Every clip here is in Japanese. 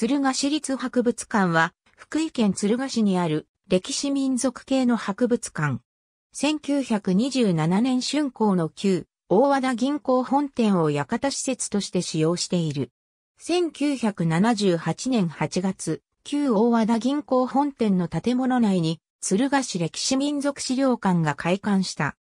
鶴ヶ市立博物館は、福井県鶴ヶ市にある歴史民族系の博物館。1927年春光の旧、大和田銀行本店を館施設として使用している。1978年8月、旧大和田銀行本店の建物内に、鶴ヶ市歴史民族資料館が開館した。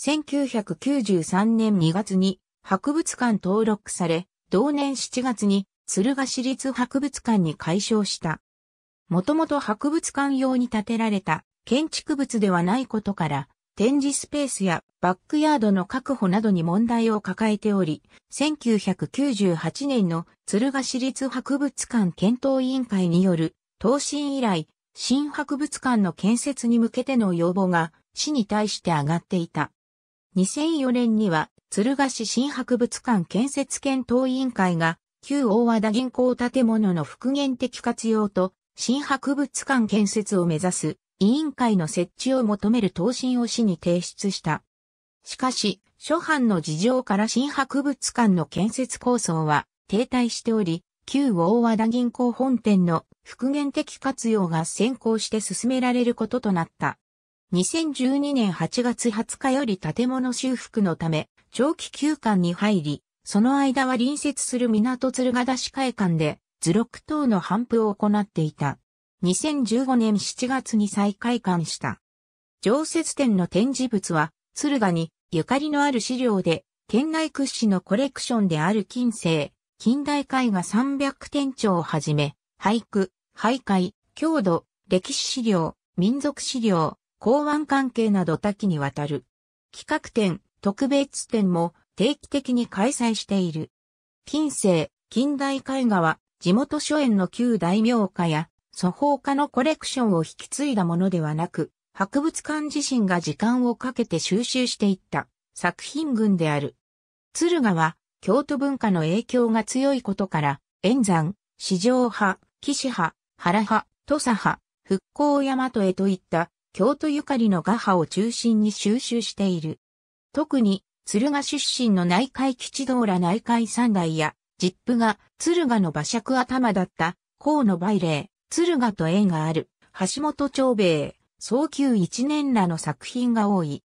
1993年2月に博物館登録され、同年7月に鶴ヶ市立博物館に改称した。もともと博物館用に建てられた建築物ではないことから、展示スペースやバックヤードの確保などに問題を抱えており、1998年の鶴ヶ市立博物館検討委員会による答申以来、新博物館の建設に向けての要望が市に対して上がっていた。2004年には鶴ヶ市新博物館建設検討委員会が旧大和田銀行建物の復元的活用と、新博物館建設を目指す委員会の設置を求める答申を市に提出した。しかし、諸藩の事情から新博物館の建設構想は停滞しており、旧大和田銀行本店の復元的活用が先行して進められることとなった。2012年8月20日より建物修復のため、長期休館に入り、その間は隣接する港鶴ヶ田市会館で、図録等の販布を行っていた。2015年7月に再開館した。常設展の展示物は、鶴ヶにゆかりのある資料で、県内屈指のコレクションである近世、近代絵画300点帳をはじめ、俳句、俳諧、郷土、歴史資料、民族資料、港湾関係など多岐にわたる。企画展、特別展も定期的に開催している。近世、近代絵画は、地元書園の旧大名家や、祖法家のコレクションを引き継いだものではなく、博物館自身が時間をかけて収集していった作品群である。敦賀は、京都文化の影響が強いことから、円山、四条派、岸派、原派、土佐派、復興大和へといった京都ゆかりの画派を中心に収集している。特に鶴ヶ出身の内海吉道ら内海三代や、実父が鶴ヶの馬尺頭だった河野梅霊、鶴ヶと縁がある橋本長兵衛、早急一年らの作品が多い。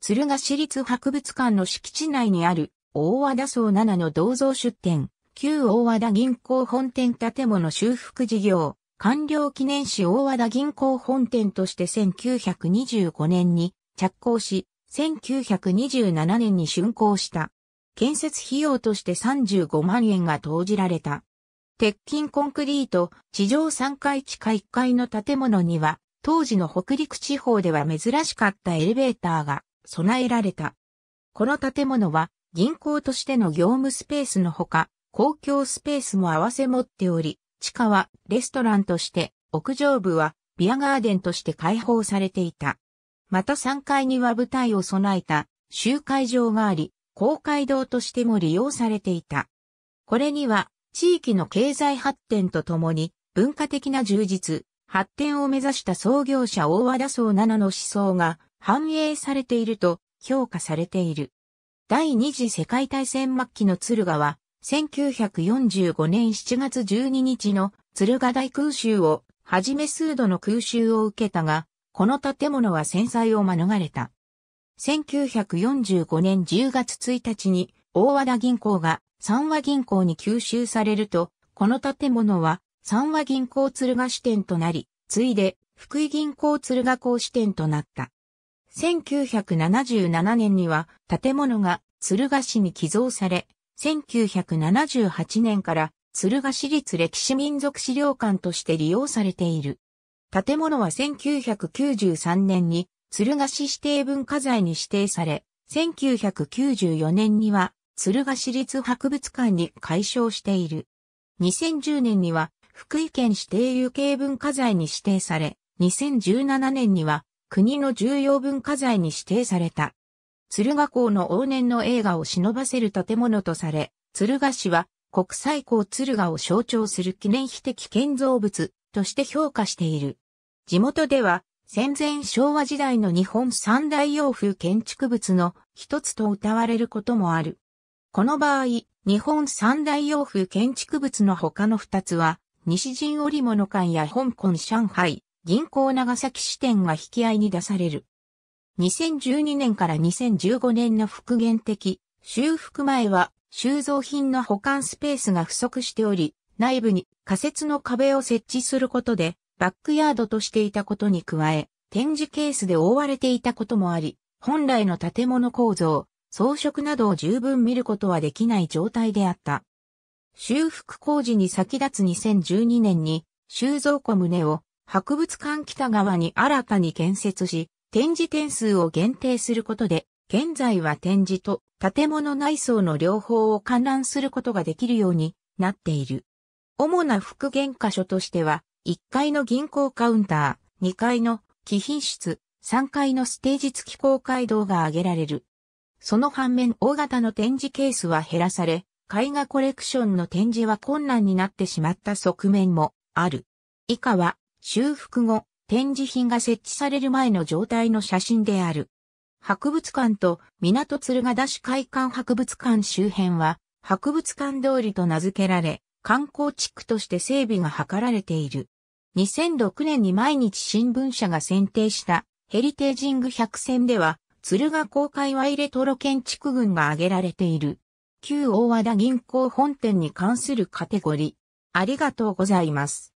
鶴ヶ市立博物館の敷地内にある大和田荘7の銅像出展、旧大和田銀行本店建物修復事業、官僚記念誌大和田銀行本店として1925年に着工し、1927年に竣工した。建設費用として35万円が投じられた。鉄筋コンクリート、地上3階地下1階の建物には、当時の北陸地方では珍しかったエレベーターが備えられた。この建物は銀行としての業務スペースのほか、公共スペースも合わせ持っており、地下はレストランとして、屋上部はビアガーデンとして開放されていた。また3階には舞台を備えた集会場があり、公会堂としても利用されていた。これには地域の経済発展とともに文化的な充実、発展を目指した創業者大和田荘七の思想が反映されていると評価されている。第二次世界大戦末期の敦賀は、1945年7月12日の敦賀大空襲をはじめ数度の空襲を受けたが、この建物は戦災を免れた。1945年10月1日に大和田銀行が三和銀行に吸収されると、この建物は三和銀行鶴ヶ支店となり、ついで福井銀行鶴ヶ港支店となった。1977年には建物が鶴ヶ市に寄贈され、1978年から鶴ヶ市立歴史民族資料館として利用されている。建物は1993年に鶴ヶ市指定文化財に指定され、1994年には鶴ヶ市立博物館に改称している。2010年には福井県指定有形文化財に指定され、2017年には国の重要文化財に指定された。鶴ヶ港の往年の映画を忍ばせる建物とされ、鶴ヶ市は国際港鶴ヶを象徴する記念碑的建造物として評価している。地元では戦前昭和時代の日本三大洋風建築物の一つと謳われることもある。この場合、日本三大洋風建築物の他の二つは、西陣織物館や香港上海、銀行長崎支店が引き合いに出される。2012年から2015年の復元的、修復前は収蔵品の保管スペースが不足しており、内部に仮設の壁を設置することで、バックヤードとしていたことに加え、展示ケースで覆われていたこともあり、本来の建物構造、装飾などを十分見ることはできない状態であった。修復工事に先立つ2012年に、収蔵庫棟を博物館北側に新たに建設し、展示点数を限定することで、現在は展示と建物内装の両方を観覧することができるようになっている。主な復元箇所としては、1階の銀行カウンター、2階の貴賓室、3階のステージ付き公開堂が挙げられる。その反面大型の展示ケースは減らされ、絵画コレクションの展示は困難になってしまった側面もある。以下は修復後、展示品が設置される前の状態の写真である。博物館と港鶴ヶ田市海館博物館周辺は、博物館通りと名付けられ、観光地区として整備が図られている。2006年に毎日新聞社が選定したヘリテージング100選では、鶴ヶ公はイレトロ建築群が挙げられている。旧大和田銀行本店に関するカテゴリー。ありがとうございます。